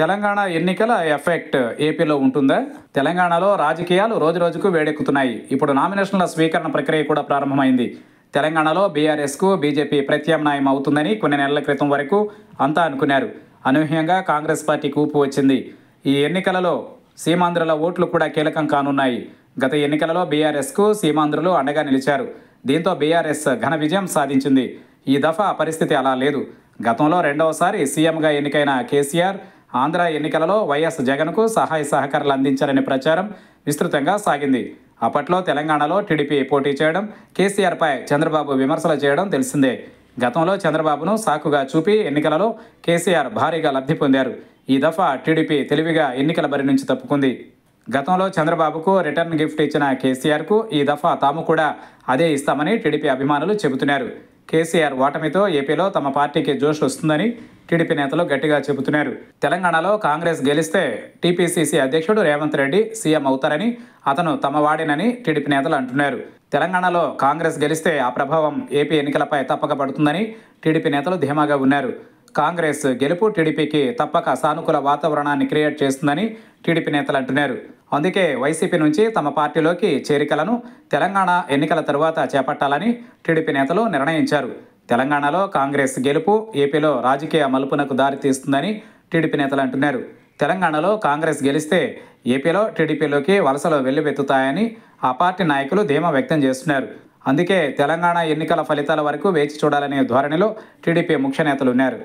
తెలంగాణ ఎన్నికల ఎఫెక్ట్ ఏపీలో ఉంటుందా తెలంగాణలో రాజకీయాలు రోజు రోజుకు వేడెక్కుతున్నాయి ఇప్పుడు నామినేషన్ల స్వీకరణ ప్రక్రియ కూడా ప్రారంభమైంది తెలంగాణలో బీఆర్ఎస్కు బీజేపీ ప్రత్యామ్నాయం అవుతుందని కొన్ని నెలల క్రితం వరకు అంతా అనుకున్నారు అనూహ్యంగా కాంగ్రెస్ పార్టీ కూపు వచ్చింది ఈ ఎన్నికలలో సీమాంధ్రుల ఓట్లు కూడా కీలకం కానున్నాయి గత ఎన్నికలలో బీఆర్ఎస్కు సీమాంధ్రులు అండగా నిలిచారు దీంతో బీఆర్ఎస్ ఘన విజయం సాధించింది ఈ దఫా పరిస్థితి అలా లేదు గతంలో రెండవసారి సీఎంగా ఎన్నికైన కేసీఆర్ ఆంధ్ర ఎన్నికలలో వైఎస్ జగన్కు సహాయ సహకారాలు అందించారనే ప్రచారం విస్తృతంగా సాగింది అప్పట్లో తెలంగాణలో టీడీపీ పోటీ చేయడం కేసీఆర్పై చంద్రబాబు విమర్శలు చేయడం తెలిసిందే గతంలో చంద్రబాబును సాకుగా చూపి ఎన్నికలలో కేసీఆర్ భారీగా లబ్ధి పొందారు ఈ దఫా టీడీపీ తెలివిగా ఎన్నికల బరి నుంచి తప్పుకుంది గతంలో చంద్రబాబుకు రిటర్న్ గిఫ్ట్ ఇచ్చిన కేసీఆర్కు ఈ దఫా తాము కూడా అదే ఇస్తామని టీడీపీ అభిమానులు చెబుతున్నారు కేసీఆర్ ఓటమితో ఏపీలో తమ పార్టీకి జోష్ వస్తుందని టీడీపీ నేతలు గట్టిగా చెబుతున్నారు తెలంగాణలో కాంగ్రెస్ గెలిస్తే టీపీసీసీ అధ్యక్షుడు రేవంత్ రెడ్డి సీఎం అవుతారని అతను తమ వాడినని టీడీపీ నేతలు అంటున్నారు తెలంగాణలో కాంగ్రెస్ గెలిస్తే ఆ ప్రభావం ఏపీ ఎన్నికలపై తప్పక పడుతుందని టీడీపీ నేతలు ధీమాగా ఉన్నారు కాంగ్రెస్ గెలుపు టీడీపీకి తప్పక సానుకూల వాతావరణాన్ని క్రియేట్ చేస్తుందని టీడీపీ నేతలు అంటున్నారు అందుకే వైసీపీ నుంచి తమ పార్టీలోకి చేరికలను తెలంగాణ ఎన్నికల తరువాత చేపట్టాలని టీడీపీ నేతలు నిర్ణయించారు తెలంగాణలో కాంగ్రెస్ గెలుపు ఏపీలో రాజకీయ మలుపునకు దారితీస్తుందని టీడీపీ నేతలు అంటున్నారు తెలంగాణలో కాంగ్రెస్ గెలిస్తే ఏపీలో టీడీపీలోకి వలసలో వెల్లువెత్తుతాయని ఆ పార్టీ నాయకులు ధీమా వ్యక్తం చేస్తున్నారు అందుకే తెలంగాణ ఎన్నికల ఫలితాల వరకు వేచి చూడాలనే ధోరణిలో టీడీపీ ముఖ్య నేతలు ఉన్నారు